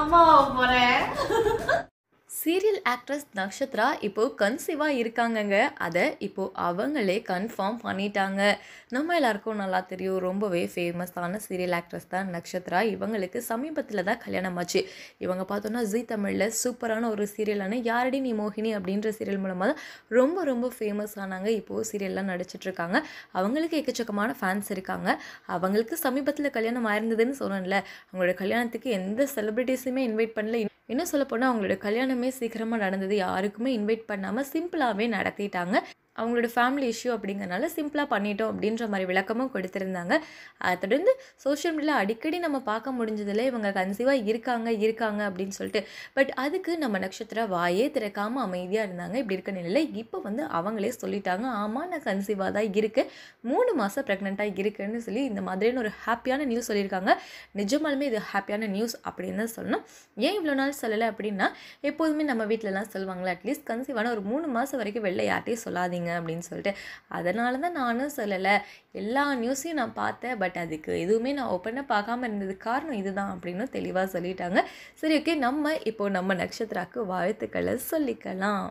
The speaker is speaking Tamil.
I'm all over it. Serial actress Nakshatra இப்போது கன்சீவாக இருக்காங்கங்க அதை இப்போது அவங்களே கன்ஃபார்ம் பண்ணிட்டாங்க நம்ம எல்லாருக்கும் நல்லா தெரியும் ரொம்பவே ஃபேமஸான சீரியல் ஆக்ட்ரஸ் தான் நக்ஷத்ரா இவங்களுக்கு சமீபத்தில் தான் கல்யாணம் ஆச்சு இவங்க பார்த்தோன்னா ஜி தமிழில் சூப்பரான ஒரு சீரியலான யாரடி நீ மோகினி அப்படின்ற சீரியல் மூலமாக தான் ரொம்ப ரொம்ப ஃபேமஸ் ஆனாங்க இப்போது சீரியல்லாம் நடிச்சிட்ருக்காங்க அவங்களுக்கு எக்கச்சக்கமான ஃபேன்ஸ் இருக்காங்க அவங்களுக்கு சமீபத்தில் கல்யாணம் ஆயிருந்ததுன்னு சொன்னேன்ல அவங்களோட கல்யாணத்துக்கு எந்த செலிப்ரிட்டிஸுமே இன்வைட் பண்ணல இன்னும் போனால் அவங்களோட கல்யாணமே சீக்கிரமாக நடந்தது யாருக்குமே இன்வைட் பண்ணாமல் சிம்பிளாகவே நடத்திட்டாங்க அவங்களோட ஃபேமிலி இஷ்யூ அப்படிங்கிறனால சிம்பிளாக பண்ணிட்டோம் அப்படின்ற மாதிரி விளக்கமும் கொடுத்துருந்தாங்க அதை தொடர்ந்து சோஷியல் மீடியாவில் அடிக்கடி நம்ம பார்க்க முடிஞ்சதில் இவங்க கன்சீவாக இருக்காங்க இருக்காங்க அப்படின்னு சொல்லிட்டு பட் அதுக்கு நம்ம நட்சத்திர வாயே திறக்காமல் அமைதியாக இருந்தாங்க இப்படி இருக்க நிலையில் இப்போ வந்து அவங்களே சொல்லிட்டாங்க ஆமாம் நான் கன்சீவாக தான் இருக்குது மூணு மாதம் ப்ரெக்னெண்ட்டாக இருக்குன்னு சொல்லி இந்த மாதிரியான ஒரு ஹாப்பியான நியூஸ் சொல்லியிருக்காங்க நிஜமாலுமே இது ஹாப்பியான நியூஸ் அப்படின்னு தான் சொல்லணும் ஏன் இவ்வளோ நாள் சொல்லலை அப்படின்னா எப்போதுமே நம்ம வீட்டிலலாம் சொல்லுவாங்களா அட்லீஸ்ட் கன்சீவான ஒரு மூணு மாதம் வரைக்கும் வெளில யார்ட்டையும் சொல்லாதீங்க பண்ணுங்க அப்படின்னு சொல்லிட்டு அதனால தான் நானும் சொல்லலை எல்லா நியூஸையும் நான் பார்த்தேன் பட் அதுக்கு எதுவுமே நான் ஓப்பனாக பார்க்காம இருந்தது காரணம் இதுதான் அப்படின்னு தெளிவாக சொல்லிட்டாங்க சரி ஓகே நம்ம இப்போது நம்ம நட்சத்திராக்கு வாழ்த்துக்களை சொல்லிக்கலாம்